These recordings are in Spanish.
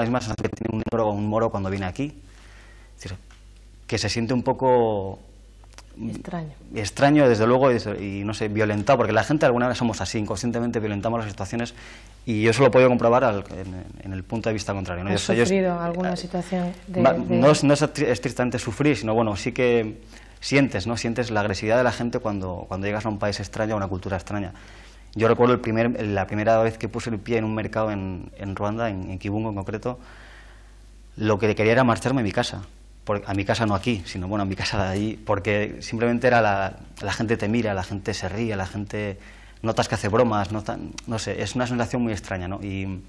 la misma sensación que tiene un un moro cuando viene aquí. que se siente un poco extraño, desde luego, y, no sé, violentado, porque la gente alguna vez somos así, inconscientemente violentamos las situaciones, y yo eso lo comprobar en, el punto de vista contrario. ¿no? ¿Has sufrido alguna eh, situación No, es, estrictamente sufrir, sino bueno, sí que sientes, ¿no? Sientes la agresividad de la gente cuando, cuando llegas a un país extraño, a una cultura extraña. Yo recuerdo la primera vez que puse el pie en un mercado en, Ruanda, en, Kibungo en concreto, lo que quería era marcharme a mi casa. a mi casa no aquí, sino bueno, a mi casa de allí, porque simplemente era la, gente te mira, la gente se ríe, la gente notas que hace bromas, no sé, es una sensación muy extraña, ¿no? Y,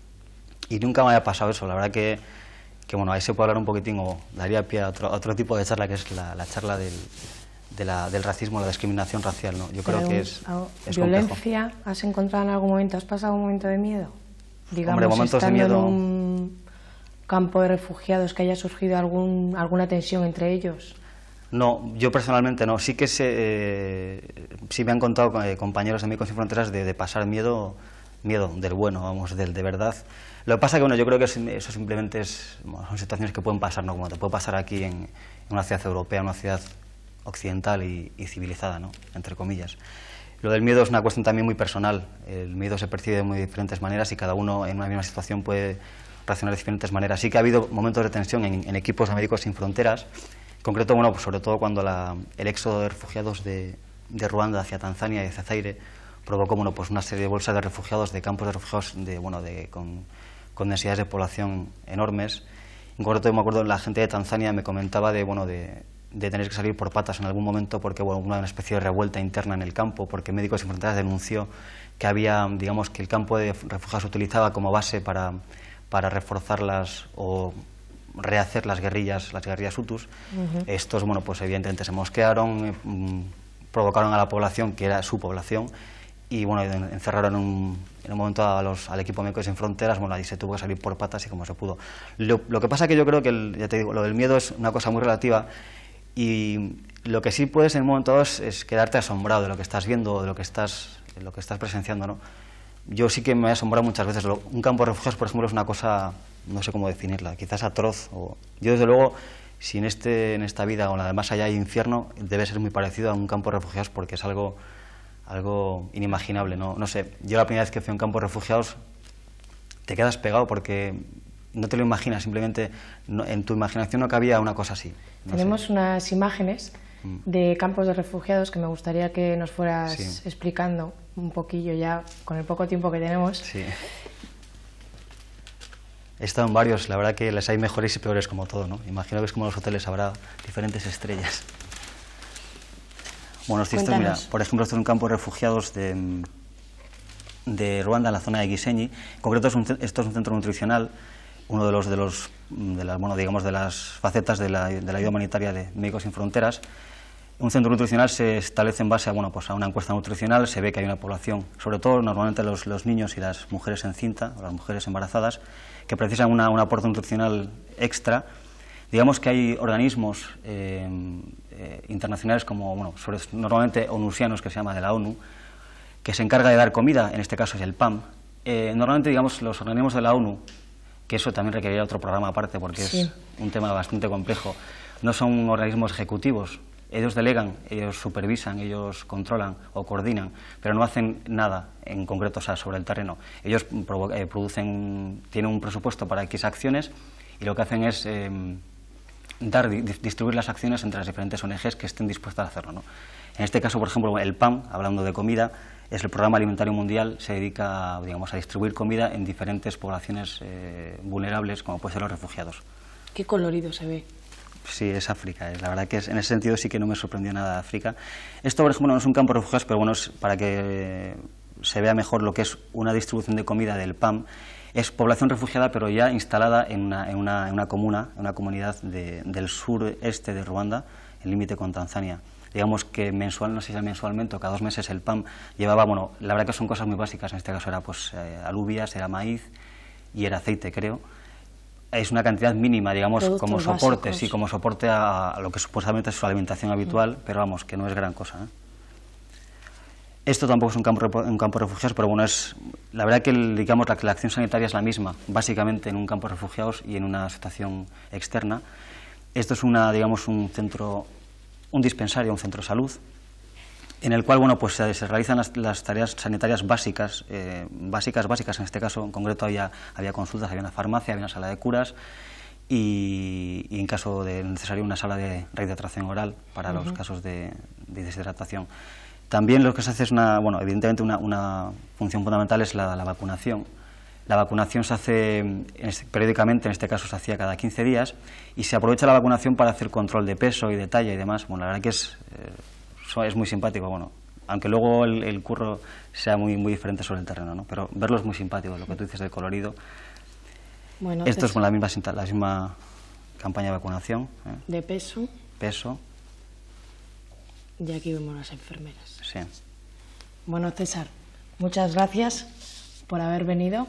nunca me había pasado eso, la verdad que, que, bueno, ahí se puede hablar un poquitín o daría pie a otro, tipo de charla que es la charla del, del racismo, la discriminación racial. ¿no? Yo creo que es, ¿Violencia has encontrado en algún momento? ¿Has pasado un momento de miedo? Digamos, Hombre, momentos de miedo... en un campo de refugiados que haya surgido algún, alguna tensión entre ellos. No, yo personalmente no. Sí que se, eh, sí me han contado eh, compañeros de México Sin Fronteras de, pasar miedo, miedo del bueno, vamos, del de verdad. Lo que pasa que, bueno, yo creo que eso simplemente es, son situaciones que pueden pasar, ¿no? Como te puede pasar aquí en, una ciudad europea, en una ciudad occidental y, civilizada, ¿no? entre comillas. Lo del miedo es una cuestión también muy personal. El miedo se percibe de muy diferentes maneras y cada uno en una misma situación puede reaccionar de diferentes maneras. Sí que ha habido momentos de tensión en, equipos de Médicos Sin Fronteras, en concreto, bueno, pues sobre todo cuando el éxodo de refugiados de, Ruanda hacia Tanzania y hacia Zaire provocó bueno, pues una serie de bolsas de refugiados, de campos de refugiados de, bueno, de, con, con, densidades de población enormes. En concreto, me acuerdo, la gente de Tanzania me comentaba de, bueno, de, de tener que salir por patas en algún momento porque hubo una especie de revuelta interna en el campo, porque Médicos Sin Fronteras denunció que había, digamos, que el campo de refugiados se utilizaba como base para, para reforzarlas o rehacer las guerrillas, las guerrillas hutus. Estos, bueno, pues evidentemente se mosquearon, eh, provocaron a la población, que era su población, y bueno, encerraron un, en un momento al equipo Médicos Sin Fronteras, bueno, ahí se tuvo que salir por patas y como se pudo. Lo, que pasa que yo creo que, ya te digo, lo del miedo es una cosa muy relativa y lo que sí puedes en el momento dado es, quedarte asombrado de lo que estás viendo, de lo que estás, de lo que estás presenciando. ¿no? Yo sí que me he asombrado muchas veces. un campo de refugiados, por ejemplo, es una cosa, no sé cómo definirla, quizás atroz. O, yo, desde luego, si en, este, en esta vida o en la demás más allá hay infierno, debe ser muy parecido a un campo de refugiados porque es algo, algo inimaginable. ¿no? no sé, yo la primera vez que fui a un campo de refugiados te quedas pegado porque no te lo imaginas, simplemente en tu imaginación no cabía una cosa así. Tenemos unas imágenes mm. de campos de refugiados que me gustaría que nos fueras explicando un poquillo ya con el poco tiempo que tenemos. Sí. He estado en varios, la verdad que les hay mejores y peores como todo, ¿no? Imagino que en como los hoteles, habrá diferentes estrellas. Bueno, esto, mira, por ejemplo, esto es un campo de refugiados de, Ruanda, en la zona de Giseñi... En concreto, esto es un centro nutricional uno de los de los de las, bueno, digamos de las facetas de la, de la, ayuda humanitaria de Médicos Sin Fronteras. Un centro nutricional se establece en base a, bueno, pues a una encuesta nutricional, se ve que hay una población, sobre todo normalmente los, los niños y las mujeres en cinta, o las mujeres embarazadas, que precisan una, un aporte nutricional extra. Digamos que hay organismos eh, eh, internacionales como, bueno, normalmente onusianos, que se llama de la ONU, que se encarga de dar comida, en este caso es el PAM. Eh, normalmente, digamos, los organismos de la ONU y eso también requeriría otro programa aparte porque es un tema bastante complejo. No son organismos ejecutivos, ellos delegan, ellos supervisan, ellos controlan o coordinan, pero no hacen nada en concreto sobre el terreno. Ellos eh, producen, tienen un presupuesto para X acciones y lo que hacen es em, dar, distribuir las acciones entre las diferentes ONGs que estén dispuestas a hacerlo. En este caso, por ejemplo, el PAM, hablando de comida, es el Programa Alimentario Mundial, se dedica a distribuir comida en diferentes poblaciones eh, vulnerables, como pueden ser los refugiados. Qué colorido se ve. Sí, es África. Eh. La verdad que en ese sentido sí que no me sorprendió nada África. Esto, por ejemplo, no es un campo de refugiados, pero bueno, para que se vea mejor lo que es una distribución de comida del PAM. Es población refugiada, pero ya instalada en una, comuna, en una comunidad del sureste de Ruanda, ...en límite con Tanzania digamos que mensual, no sé si mensualmente o cada dos meses el PAM llevaba, bueno, la verdad que son cosas muy básicas, en este caso era pues eh, alubias, era maíz y era aceite, creo. Es una cantidad mínima, digamos, como soporte, sí, como soporte a, lo que supuestamente es su alimentación habitual, pero vamos, que no es gran cosa. ¿eh? Esto tampoco es un campo, un campo de refugiados, pero bueno, es la verdad que digamos la, la, acción sanitaria es la misma, básicamente en un campo de refugiados y en una situación externa. Esto es una, digamos, un centro un dispensario, un centro de salud, en el cual bueno, pues eh, se realizan las, tareas sanitarias básicas, eh, básicas, básicas en este caso, en concreto había, consultas, había una farmacia, había una sala de curas y, en caso de necesario una sala de rehidratación oral para los casos de, deshidratación. También lo que se hace es una, bueno, evidentemente una, función fundamental es la vacunación la vacunación se hace este, periódicamente, en este caso se hacía cada 15 días, y se aprovecha la vacunación para hacer control de peso y de talla y demás. Bueno, la verdad que es, eh, es muy simpático, bueno, aunque luego el, curro sea muy, muy diferente sobre el terreno, ¿no? pero verlo es muy simpático, lo que tú dices de colorido. Esto es con la misma, la misma campaña de vacunación. ¿eh? De peso. Peso. Y aquí vemos las enfermeras. Sí. Bueno, César, muchas gracias por haber venido.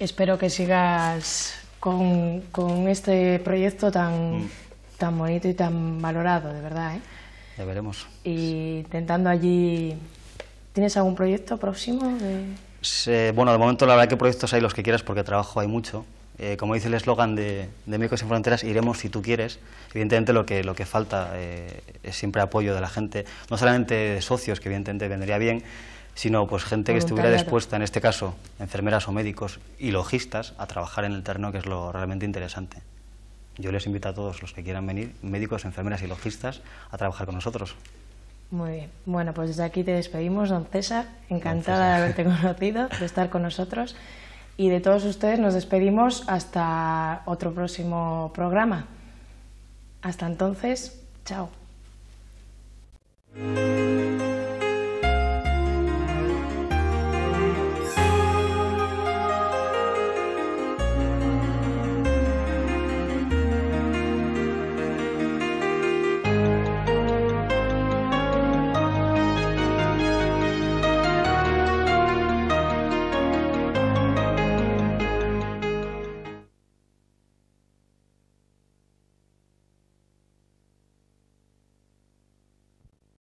Espero que sigas con, con este proyecto tan, mm. tan bonito y tan valorado, de verdad. ¿eh? veremos. Y intentando allí... ¿Tienes algún proyecto próximo? bueno, de momento la verdad que proyectos hay los que quieras porque trabajo hay mucho. Eh, como dice el eslogan de, de Médicos sin Fronteras, iremos si tú quieres. Evidentemente lo que, lo que falta eh, es siempre apoyo de la gente, no solamente de socios, que evidentemente vendría bien, sino pues gente que estuviera dispuesta, en este caso, enfermeras o médicos y logistas, a trabajar en el terreno, que es lo realmente interesante. Yo les invito a todos los que quieran venir, médicos, enfermeras y logistas, a trabajar con nosotros. Muy bien. Bueno, pues desde aquí te despedimos, don César. Encantada de haberte conocido, de estar con nosotros. Y de todos ustedes nos despedimos hasta otro próximo programa. Hasta entonces, chao.